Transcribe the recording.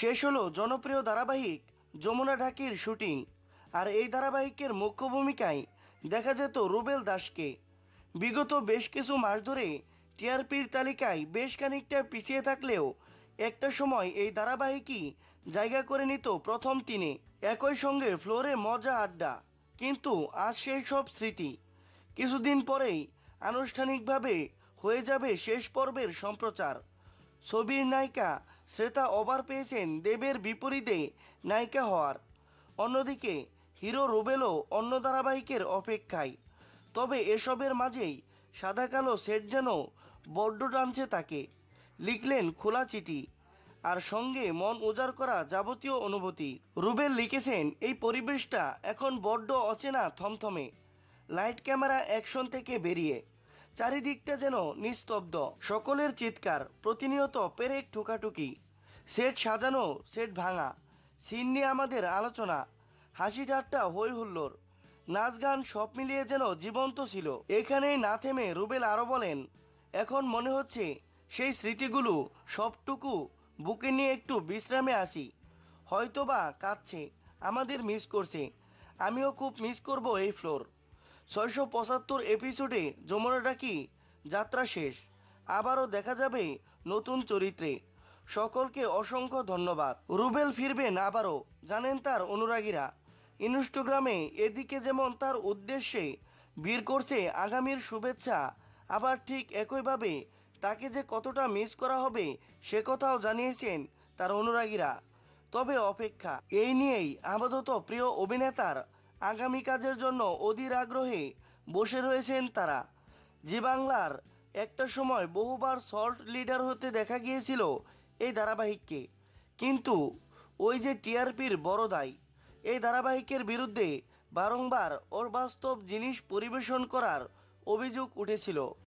শেষ হলো জনপ্রিয় ধারাবাহিক যমুনা ঢাকির শুটিং আর এই ধারাবাহিকের মুখ্য ভূমিকায় দেখা যেত রুবেল দাসকে বিগত বেশ কিছু মাস ধরে টিআরপির তালিকায় বেশ খানিকটা পিছিয়ে থাকলেও একটা সময় এই ধারাবাহিকই জায়গা করে নিত প্রথম তিনে একই সঙ্গে ফ্লোরে মজা আড্ডা কিন্তু আজ সেই সব স্মৃতি কিছুদিন পরেই আনুষ্ঠানিকভাবে হয়ে যাবে শেষ পর্বের সম্প্রচার ছবির নায়িকা শ্বেতা অবার পেয়েছেন দেবের বিপরীতে নায়িকা হওয়ার অন্যদিকে হিরো রুবেলও অন্য ধারাবাহিকের অপেক্ষায় তবে এসবের মাঝেই সাদা কালো সেট যেন বড্ড টানছে তাকে লিখলেন খোলা চিঠি আর সঙ্গে মন উজাড় করা যাবতীয় অনুভূতি রুবেল লিখেছেন এই পরিবেশটা এখন বড্ড অচেনা থমথমে লাইট ক্যামেরা অ্যাকশন থেকে বেরিয়ে চারিদিকটা যেন নিস্তব্ধ সকলের চিৎকার প্রতিনিয়ত পেরেক ঠুকাঠুকি সেট সাজানো সেট ভাঙা সিন নিয়ে আমাদের আলোচনা হাসি ঠাট্টা হই হুল্লোর নাচ গান সব মিলিয়ে যেন জীবন্ত ছিল এখানেই না থেমে রুবেল আরও বলেন এখন মনে হচ্ছে সেই স্মৃতিগুলো সবটুকু বুকে নিয়ে একটু বিশ্রামে আসি হয়তোবা কাঁদছে আমাদের মিস করছে আমিও খুব মিস করব এই ফ্লোর ছয়শো পঁচাত্তর এপিসোডে যমুনা ডাকি যাত্রা শেষ আবারও দেখা যাবে নতুন চরিত্রে সকলকে অসংখ্য ধন্যবাদ রুবেল ফিরবেন আবারও জানেন তার অনুরাগীরা ইনস্টাগ্রামে এদিকে যেমন তার উদ্দেশ্যে ভিড় করছে আগামীর শুভেচ্ছা আবার ঠিক একইভাবে তাকে যে কতটা মিস করা হবে সে কথাও জানিয়েছেন তার অনুরাগীরা তবে অপেক্ষা এই নিয়েই আপাতত প্রিয় অভিনেতার আগামী কাজের জন্য অধীর আগ্রহে বসে রয়েছেন তারা জি বাংলার একটা সময় বহুবার সল্ট লিডার হতে দেখা গিয়েছিল এই ধারাবাহিককে কিন্তু ওই যে টিআরপির বড় দায় এই ধারাবাহিকের বিরুদ্ধে বারংবার অবাস্তব জিনিস পরিবেশন করার অভিযোগ উঠেছিল